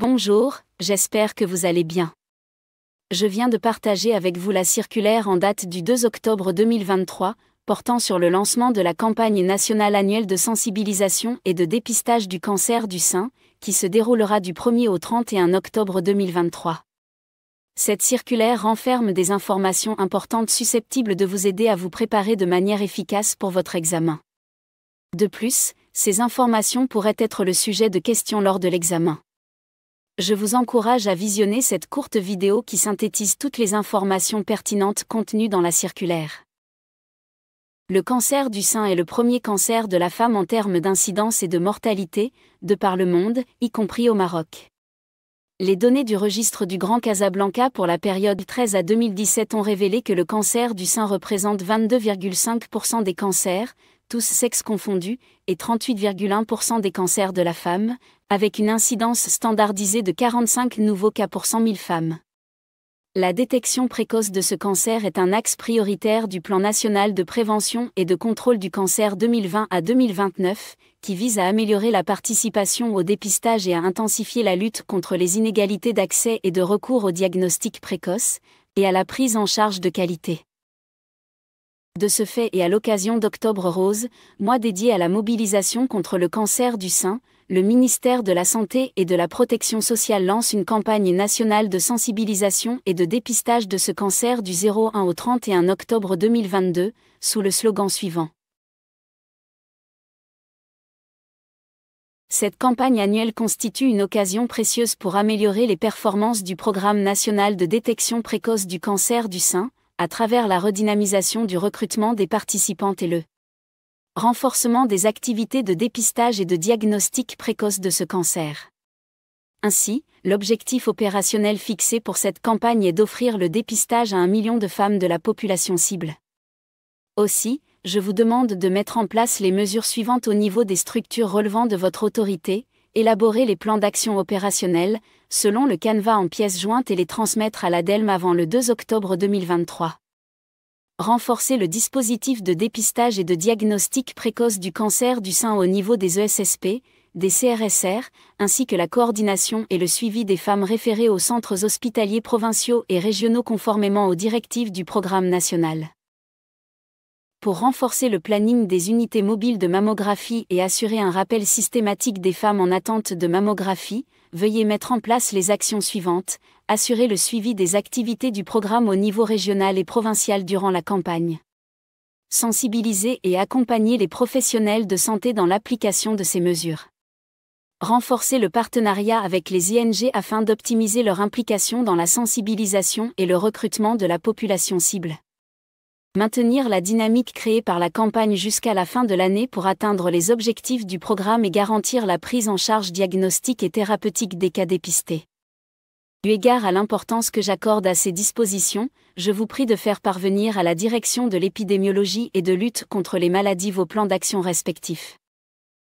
Bonjour, j'espère que vous allez bien. Je viens de partager avec vous la circulaire en date du 2 octobre 2023, portant sur le lancement de la campagne nationale annuelle de sensibilisation et de dépistage du cancer du sein, qui se déroulera du 1er au 31 octobre 2023. Cette circulaire renferme des informations importantes susceptibles de vous aider à vous préparer de manière efficace pour votre examen. De plus, ces informations pourraient être le sujet de questions lors de l'examen je vous encourage à visionner cette courte vidéo qui synthétise toutes les informations pertinentes contenues dans la circulaire. Le cancer du sein est le premier cancer de la femme en termes d'incidence et de mortalité, de par le monde, y compris au Maroc. Les données du registre du Grand Casablanca pour la période 13 à 2017 ont révélé que le cancer du sein représente 22,5% des cancers, tous sexes confondus, et 38,1% des cancers de la femme, avec une incidence standardisée de 45 nouveaux cas pour 100 000 femmes. La détection précoce de ce cancer est un axe prioritaire du Plan national de prévention et de contrôle du cancer 2020 à 2029, qui vise à améliorer la participation au dépistage et à intensifier la lutte contre les inégalités d'accès et de recours au diagnostic précoce, et à la prise en charge de qualité. De ce fait et à l'occasion d'Octobre Rose, mois dédié à la mobilisation contre le cancer du sein, le ministère de la Santé et de la Protection sociale lance une campagne nationale de sensibilisation et de dépistage de ce cancer du 01 au 31 octobre 2022, sous le slogan suivant. Cette campagne annuelle constitue une occasion précieuse pour améliorer les performances du Programme national de détection précoce du cancer du sein, à travers la redynamisation du recrutement des participantes et le renforcement des activités de dépistage et de diagnostic précoce de ce cancer. Ainsi, l'objectif opérationnel fixé pour cette campagne est d'offrir le dépistage à un million de femmes de la population cible. Aussi, je vous demande de mettre en place les mesures suivantes au niveau des structures relevant de votre autorité, élaborer les plans d'action opérationnels, selon le canevas en pièces jointes et les transmettre à l'ADELM avant le 2 octobre 2023. Renforcer le dispositif de dépistage et de diagnostic précoce du cancer du sein au niveau des ESSP, des CRSR, ainsi que la coordination et le suivi des femmes référées aux centres hospitaliers provinciaux et régionaux conformément aux directives du programme national pour renforcer le planning des unités mobiles de mammographie et assurer un rappel systématique des femmes en attente de mammographie, veuillez mettre en place les actions suivantes, assurer le suivi des activités du programme au niveau régional et provincial durant la campagne. Sensibiliser et accompagner les professionnels de santé dans l'application de ces mesures. Renforcer le partenariat avec les ING afin d'optimiser leur implication dans la sensibilisation et le recrutement de la population cible maintenir la dynamique créée par la campagne jusqu'à la fin de l'année pour atteindre les objectifs du programme et garantir la prise en charge diagnostique et thérapeutique des cas dépistés. Du égard à l'importance que j'accorde à ces dispositions, je vous prie de faire parvenir à la direction de l'épidémiologie et de lutte contre les maladies vos plans d'action respectifs.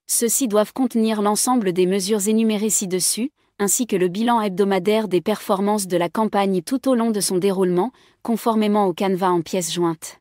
Ceux-ci doivent contenir l'ensemble des mesures énumérées ci-dessus, ainsi que le bilan hebdomadaire des performances de la campagne tout au long de son déroulement, conformément au canevas en pièces jointes.